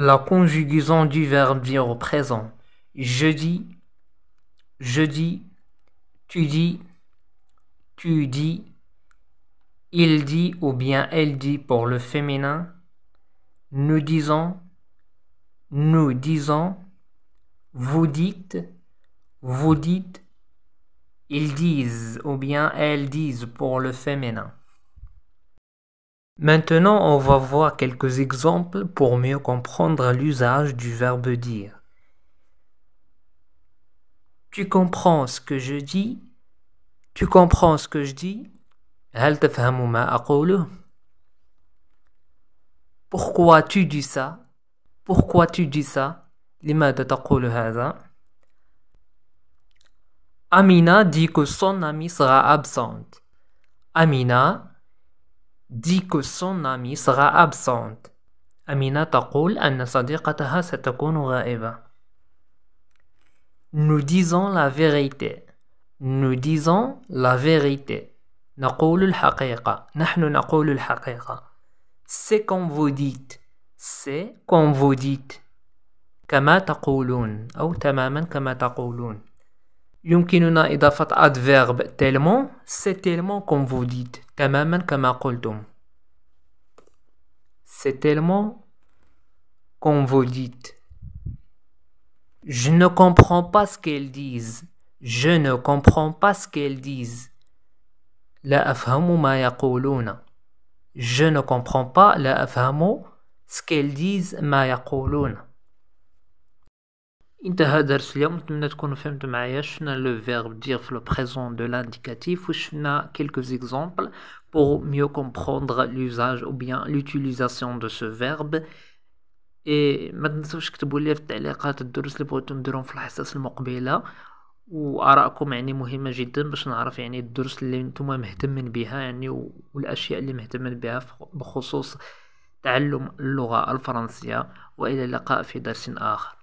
la conjugaison du verbe dire au présent. Je dis, je dis, tu dis, tu dis, il dit ou bien elle dit pour le féminin. Nous disons, nous disons, vous dites, vous dites, ils disent ou bien elles disent pour le féminin. Maintenant, on va voir quelques exemples pour mieux comprendre l'usage du verbe dire. Tu comprends ce que je dis Tu comprends ce que je dis Pourquoi tu dis ça Pourquoi tu dis ça Amina dit que son ami sera absente. Amina dit que son amie sera absente. أمينة تقول أن صديقتها ستكون غائبة. Nous disons la vérité. Nous disons la vérité. نقول الحقيقة. نحن نقول الحقيقة. C'est comme vous dites. C'est comme vous dites. كما تقولون أو تماما كما تقولون. يمكننا إضافة adverb tellement c'est tellement comme vous dites تماما كما قلتم c'est tellement comme vous dites je ne comprends pas ce qu'elles disent je ne comprends pas ce qu'elles disent لا أفهم ما يقولون je ne comprends pas لا أفهم ce qu'elles disent ما يقولون انتهى درس اليوم نتمنى تكونوا فهمتوا معايا شفنا لو فيرب دير في لو بريزون دو لانديكاتيف وشفنا كيلكو زيكزومبل بور ميو كومبروندر لوزاج او بيان لوتيليزاسيون دو سو فيرب اي ما تنساوش تكتبوا لي في التعليقات الدروس اللي بغيتو نديرهم في الحصص المقبله وارائكم يعني مهمه جدا باش نعرف يعني الدروس اللي نتوما مهتمين بها يعني والاشياء اللي مهتمين بها بخصوص تعلم اللغه الفرنسيه والى اللقاء في درس اخر